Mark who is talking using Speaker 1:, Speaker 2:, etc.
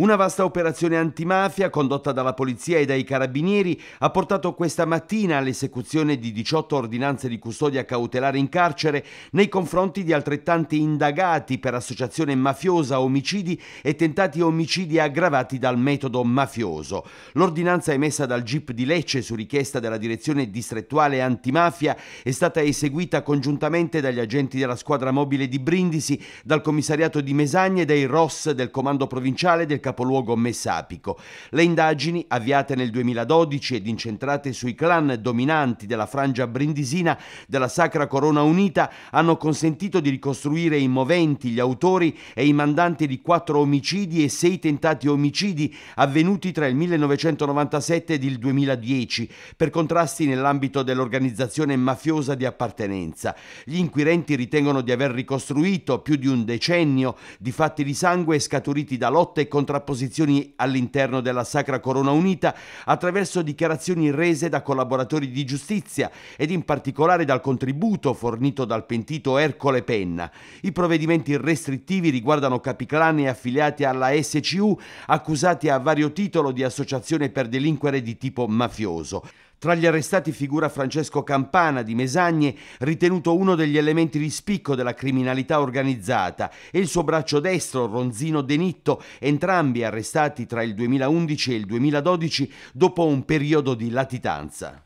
Speaker 1: Una vasta operazione antimafia condotta dalla polizia e dai carabinieri ha portato questa mattina all'esecuzione di 18 ordinanze di custodia cautelare in carcere nei confronti di altrettanti indagati per associazione mafiosa, omicidi e tentati omicidi aggravati dal metodo mafioso. L'ordinanza emessa dal GIP di Lecce su richiesta della direzione distrettuale antimafia è stata eseguita congiuntamente dagli agenti della squadra mobile di Brindisi, dal commissariato di Mesagne e dai ROS del comando provinciale del capoluogo messapico. Le indagini, avviate nel 2012 ed incentrate sui clan dominanti della frangia brindisina della Sacra Corona Unita, hanno consentito di ricostruire i moventi, gli autori e i mandanti di quattro omicidi e sei tentati omicidi avvenuti tra il 1997 ed il 2010 per contrasti nell'ambito dell'organizzazione mafiosa di appartenenza. Gli inquirenti ritengono di aver ricostruito più di un decennio di fatti di sangue scaturiti da lotte contro contrapposizioni all'interno della Sacra Corona Unita attraverso dichiarazioni rese da collaboratori di giustizia ed in particolare dal contributo fornito dal pentito Ercole Penna. I provvedimenti restrittivi riguardano capiclani affiliati alla SCU accusati a vario titolo di associazione per delinquere di tipo mafioso. Tra gli arrestati figura Francesco Campana di Mesagne, ritenuto uno degli elementi di spicco della criminalità organizzata, e il suo braccio destro Ronzino Denitto, entrambi arrestati tra il 2011 e il 2012 dopo un periodo di latitanza.